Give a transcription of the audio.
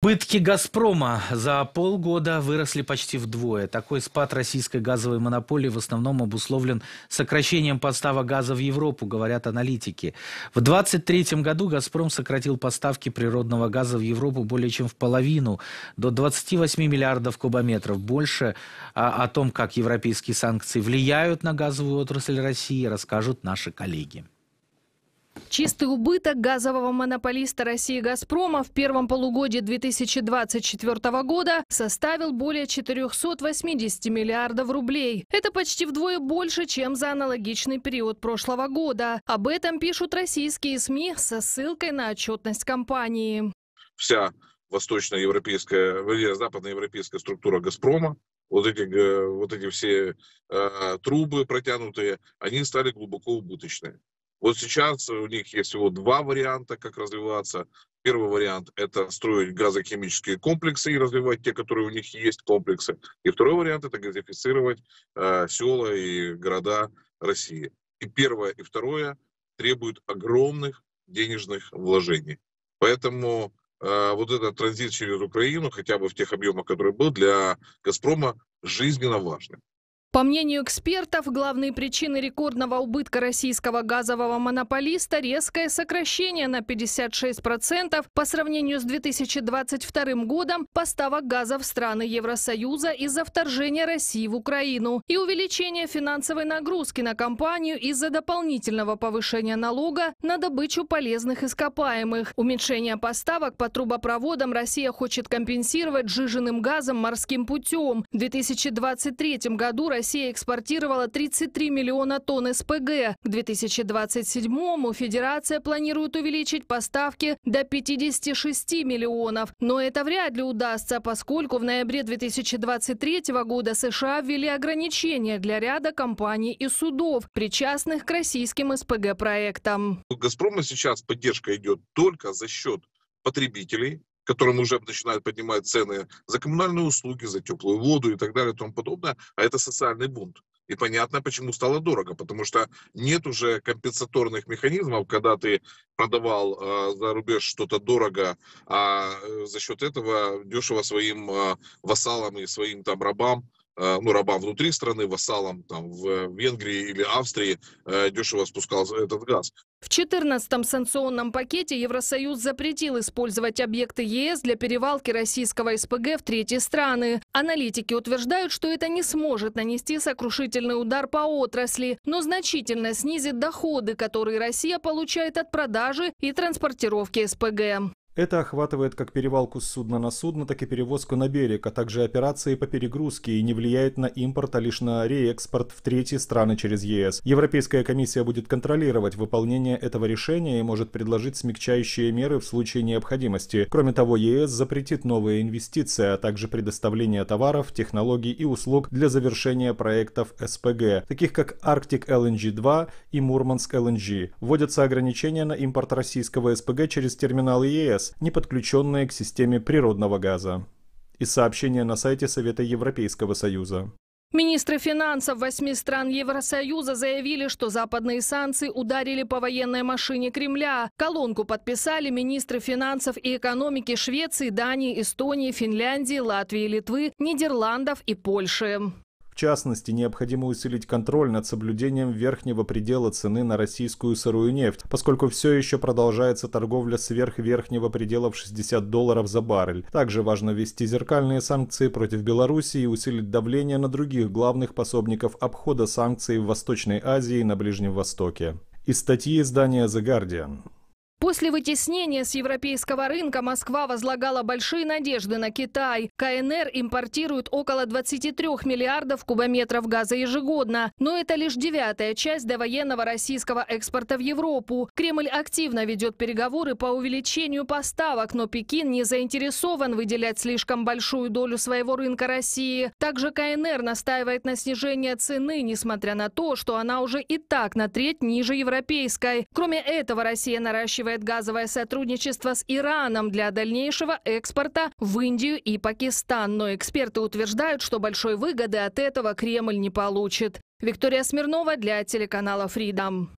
Убытки «Газпрома» за полгода выросли почти вдвое. Такой спад российской газовой монополии в основном обусловлен сокращением поставок газа в Европу, говорят аналитики. В 2023 году «Газпром» сократил поставки природного газа в Европу более чем в половину, до 28 миллиардов кубометров. Больше о, а о том, как европейские санкции влияют на газовую отрасль России, расскажут наши коллеги. Чистый убыток газового монополиста России «Газпрома» в первом полугодии 2024 года составил более 480 миллиардов рублей. Это почти вдвое больше, чем за аналогичный период прошлого года. Об этом пишут российские СМИ со ссылкой на отчетность компании. Вся восточноевропейская, западноевропейская структура «Газпрома» вот эти, э, вот эти все э, трубы протянутые, они стали глубоко убыточные. Вот сейчас у них есть всего два варианта, как развиваться. Первый вариант – это строить газохимические комплексы и развивать те, которые у них есть комплексы. И второй вариант – это газифицировать э, села и города России. И первое, и второе требуют огромных денежных вложений. Поэтому э, вот этот транзит через Украину, хотя бы в тех объемах, которые был, для «Газпрома» жизненно важный. По мнению экспертов, главные причины рекордного убытка российского газового монополиста – резкое сокращение на 56% по сравнению с 2022 годом поставок газа в страны Евросоюза из-за вторжения России в Украину и увеличение финансовой нагрузки на компанию из-за дополнительного повышения налога на добычу полезных ископаемых. Уменьшение поставок по трубопроводам Россия хочет компенсировать жиженным газом морским путем. В 2023 году Россия Россия экспортировала 33 миллиона тонн СПГ. К 2027-му Федерация планирует увеличить поставки до 56 миллионов. Но это вряд ли удастся, поскольку в ноябре 2023 года США ввели ограничения для ряда компаний и судов, причастных к российским СПГ-проектам. У «Газпрома» сейчас поддержка идет только за счет потребителей, которым уже начинают поднимать цены за коммунальные услуги, за теплую воду и так далее и тому подобное, а это социальный бунт. И понятно, почему стало дорого, потому что нет уже компенсаторных механизмов, когда ты продавал э, за рубеж что-то дорого, а э, за счет этого дешево своим э, вассалам и своим там рабам Э, ну, рабам внутри страны, вассалам там, в Венгрии или Австрии э, дешево спускался этот газ. В 14-м санкционном пакете Евросоюз запретил использовать объекты ЕС для перевалки российского СПГ в третьи страны. Аналитики утверждают, что это не сможет нанести сокрушительный удар по отрасли, но значительно снизит доходы, которые Россия получает от продажи и транспортировки СПГ. Это охватывает как перевалку с судна на судно, так и перевозку на берег, а также операции по перегрузке и не влияет на импорт, а лишь на реэкспорт в третьи страны через ЕС. Европейская комиссия будет контролировать выполнение этого решения и может предложить смягчающие меры в случае необходимости. Кроме того, ЕС запретит новые инвестиции, а также предоставление товаров, технологий и услуг для завершения проектов СПГ, таких как Arctic LNG 2 и Мурманск LNG. Вводятся ограничения на импорт российского СПГ через терминалы ЕС, ЕС, не подключенные к системе природного газа. Из сообщения на сайте Совета Европейского Союза. Министры финансов восьми стран Евросоюза заявили, что западные санкции ударили по военной машине Кремля. Колонку подписали министры финансов и экономики Швеции, Дании, Эстонии, Финляндии, Латвии, Литвы, Нидерландов и Польши. В частности, необходимо усилить контроль над соблюдением верхнего предела цены на российскую сырую нефть, поскольку все еще продолжается торговля сверх верхнего предела в 60 долларов за баррель. Также важно ввести зеркальные санкции против Беларуси и усилить давление на других главных пособников обхода санкций в Восточной Азии и на Ближнем Востоке. Из статьи издания The Guardian. После вытеснения с европейского рынка Москва возлагала большие надежды на Китай. КНР импортирует около 23 миллиардов кубометров газа ежегодно. Но это лишь девятая часть довоенного российского экспорта в Европу. Кремль активно ведет переговоры по увеличению поставок, но Пекин не заинтересован выделять слишком большую долю своего рынка России. Также КНР настаивает на снижении цены, несмотря на то, что она уже и так на треть ниже европейской. Кроме этого, Россия наращивает усиливает газовое сотрудничество с Ираном для дальнейшего экспорта в Индию и Пакистан. Но эксперты утверждают, что большой выгоды от этого Кремль не получит. Виктория Смирнова для телеканала Freedom.